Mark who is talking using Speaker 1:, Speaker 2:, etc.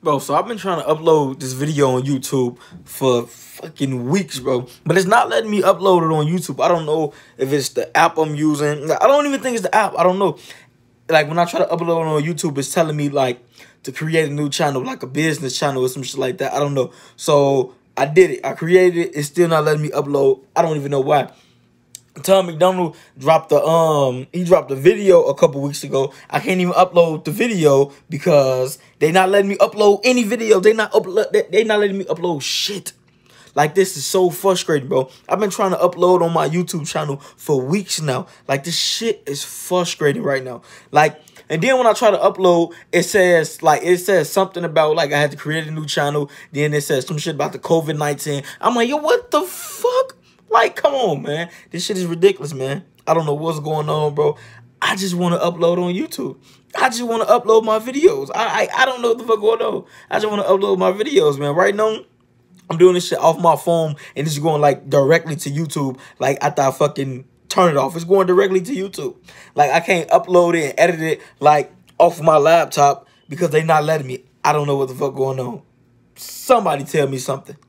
Speaker 1: Bro, so I've been trying to upload this video on YouTube for fucking weeks, bro. But it's not letting me upload it on YouTube. I don't know if it's the app I'm using. I don't even think it's the app. I don't know. Like, when I try to upload on YouTube, it's telling me, like, to create a new channel, like a business channel or some shit like that. I don't know. So, I did it. I created it. It's still not letting me upload. I don't even know why. Tom McDonald dropped the um he dropped a video a couple weeks ago. I can't even upload the video because they not letting me upload any video. They not upload they, they not letting me upload shit. Like this is so frustrating, bro. I've been trying to upload on my YouTube channel for weeks now. Like this shit is frustrating right now. Like and then when I try to upload, it says like it says something about like I had to create a new channel. Then it says some shit about the COVID nineteen. I'm like, yo, what the fuck? Like, come on, man. This shit is ridiculous, man. I don't know what's going on, bro. I just want to upload on YouTube. I just want to upload my videos. I, I, I don't know what the fuck going on. I just want to upload my videos, man. Right now, I'm doing this shit off my phone and this is going like directly to YouTube. Like I thought fucking turn it off. It's going directly to YouTube. Like I can't upload it and edit it like off my laptop because they not letting me. I don't know what the fuck going on. Somebody tell me something.